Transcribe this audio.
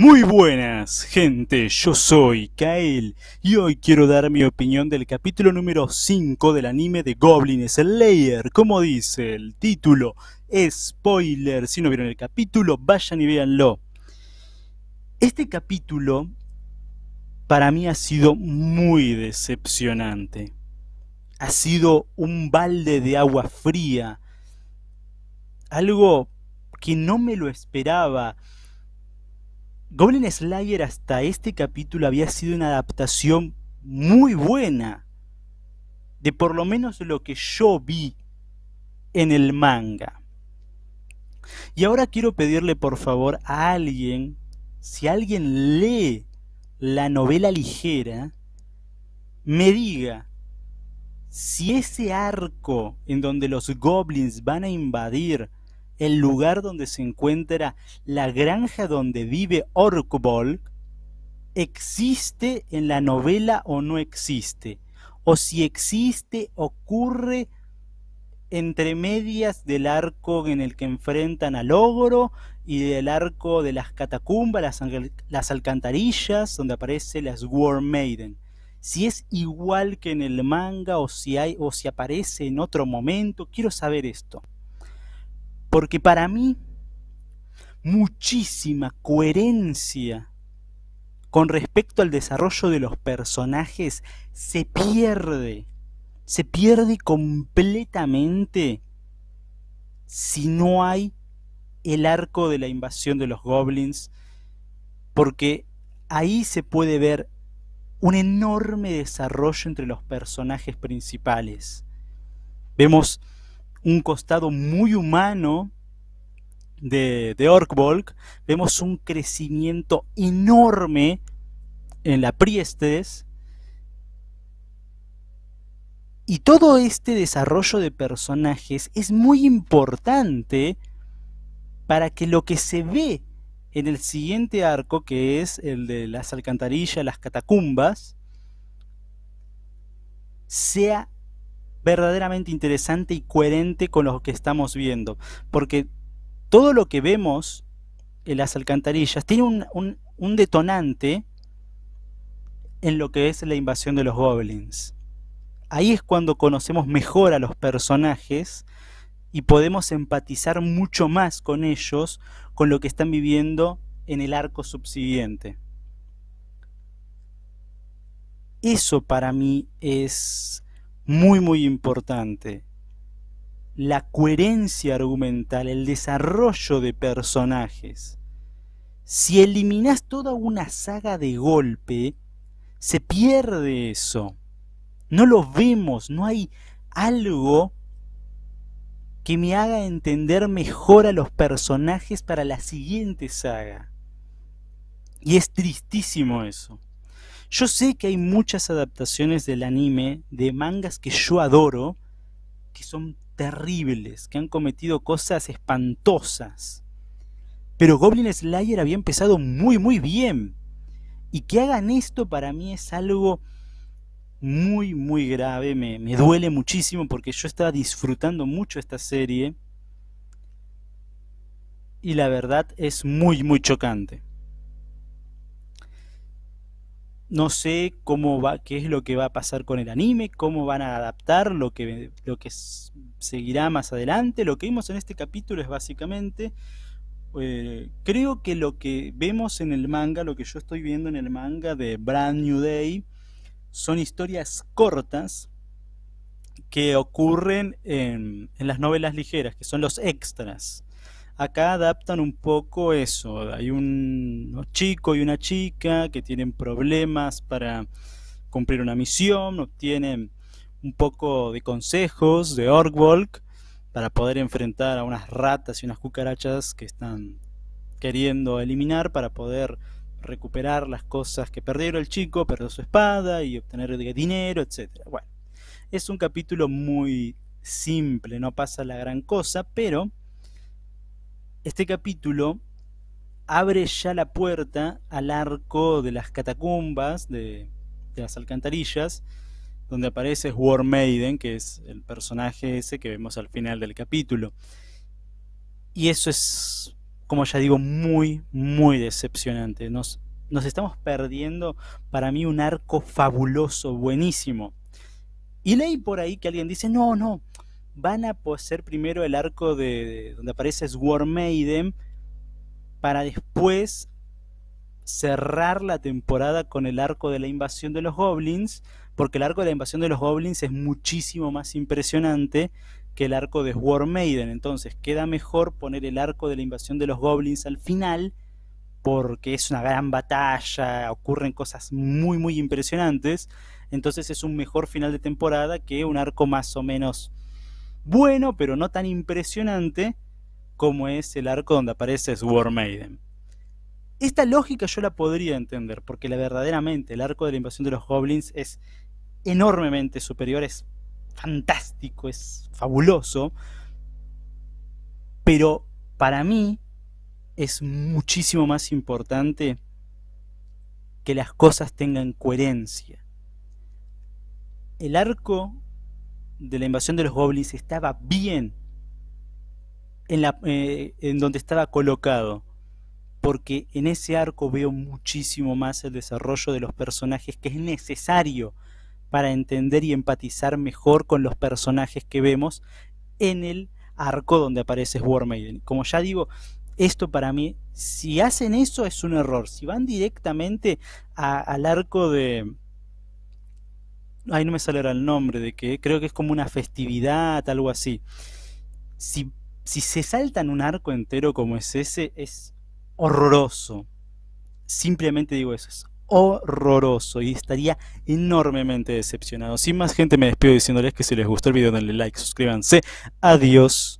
Muy buenas, gente, yo soy Kael y hoy quiero dar mi opinión del capítulo número 5 del anime de Goblin Slayer. Como dice el título, spoiler, si no vieron el capítulo, vayan y véanlo. Este capítulo para mí ha sido muy decepcionante. Ha sido un balde de agua fría. Algo que no me lo esperaba Goblin Slayer hasta este capítulo había sido una adaptación muy buena de por lo menos lo que yo vi en el manga. Y ahora quiero pedirle por favor a alguien, si alguien lee la novela ligera, me diga si ese arco en donde los goblins van a invadir el lugar donde se encuentra la granja donde vive Orkbolk existe en la novela o no existe, o si existe, ocurre entre medias del arco en el que enfrentan al ogro y del arco de las catacumbas, las, alcantarillas, donde aparece las Worm Maiden. Si es igual que en el manga o si, hay, o si aparece en otro momento, quiero saber esto. Porque para mí, muchísima coherencia con respecto al desarrollo de los personajes se pierde. Se pierde completamente si no hay el arco de la invasión de los goblins, porque ahí se puede ver un enorme desarrollo entre los personajes principales. Vemos un costado muy humano de, de vemos un crecimiento enorme en la Priestes. Y todo este desarrollo de personajes es muy importante para que lo que se ve en el siguiente arco, que es el de las alcantarillas, las catacumbas, sea verdaderamente interesante y coherente con lo que estamos viendo. Porque todo lo que vemos en las alcantarillas tiene un, detonante en lo que es la invasión de los goblins. Ahí es cuando conocemos mejor a los personajes y podemos empatizar mucho más con ellos, con lo que están viviendo en el arco subsiguiente. Eso para mí es muy, muy importante. La coherencia argumental, el desarrollo de personajes. Si eliminas toda una saga de golpe, se pierde eso. No lo vemos, no hay algo que me haga entender mejor a los personajes para la siguiente saga. Y es tristísimo eso. Yo sé que hay muchas adaptaciones del anime de mangas que yo adoro, que son terribles, que han cometido cosas espantosas. Pero Goblin Slayer había empezado muy, muy bien. Y que hagan esto para mí es algo muy, muy grave. Me, me duele muchísimo porque yo estaba disfrutando mucho esta serie. Y la verdad es muy, muy chocante no sé cómo va, qué es lo que va a pasar con el anime, cómo van a adaptar lo que, lo que seguirá más adelante. Lo que vimos en este capítulo es básicamente, eh, creo que lo que vemos en el manga, lo que yo estoy viendo en el manga de Brand New Day, son historias cortas que ocurren en, en las novelas ligeras, que son los extras acá adaptan un poco eso. Hay un, chico y una chica que tienen problemas para cumplir una misión, obtienen un poco de consejos de Orgwalk para poder enfrentar a unas ratas y unas cucarachas que están queriendo eliminar para poder recuperar las cosas que perdieron el chico, perdió su espada y obtener dinero, etc. Bueno, es un capítulo muy simple, no pasa la gran cosa, pero este capítulo abre ya la puerta al arco de las catacumbas, de, las alcantarillas, donde aparece War Maiden, que es el personaje ese que vemos al final del capítulo. Y eso es, como ya digo, muy, muy decepcionante. nos estamos perdiendo, para mí, un arco fabuloso, buenísimo. Y leí por ahí que alguien dice, no, no, van a poseer primero el arco de, donde aparece Swarm Maiden para después cerrar la temporada con el arco de la invasión de los goblins, porque el arco de la invasión de los goblins es muchísimo más impresionante que el arco de Sword Maiden. Entonces queda mejor poner el arco de la invasión de los goblins al final, porque es una gran batalla, ocurren cosas muy, muy impresionantes. Entonces es un mejor final de temporada que un arco más o menos bueno, pero no tan impresionante como es el arco donde aparece Sword Maiden. Esta lógica yo la podría entender, porque la, verdaderamente el arco de la invasión de los goblins es enormemente superior, es fantástico, es fabuloso, pero para mí es muchísimo más importante que las cosas tengan coherencia. El arco de la invasión de los goblins estaba bien en, la, eh, en donde estaba colocado, porque en ese arco veo muchísimo más el desarrollo de los personajes que es necesario para entender y empatizar mejor con los personajes que vemos en el arco donde aparece War Maiden. Como ya digo, esto para mí, si hacen eso es un error. Si van directamente al arco de, ahí no me sale el nombre, de que creo que es como una festividad, algo así. Si, si se en un arco entero como es ese, es horroroso. Simplemente digo eso, es horroroso y estaría enormemente decepcionado. Sin más gente, me despido diciéndoles que si les gustó el video denle like, suscríbanse. Adiós.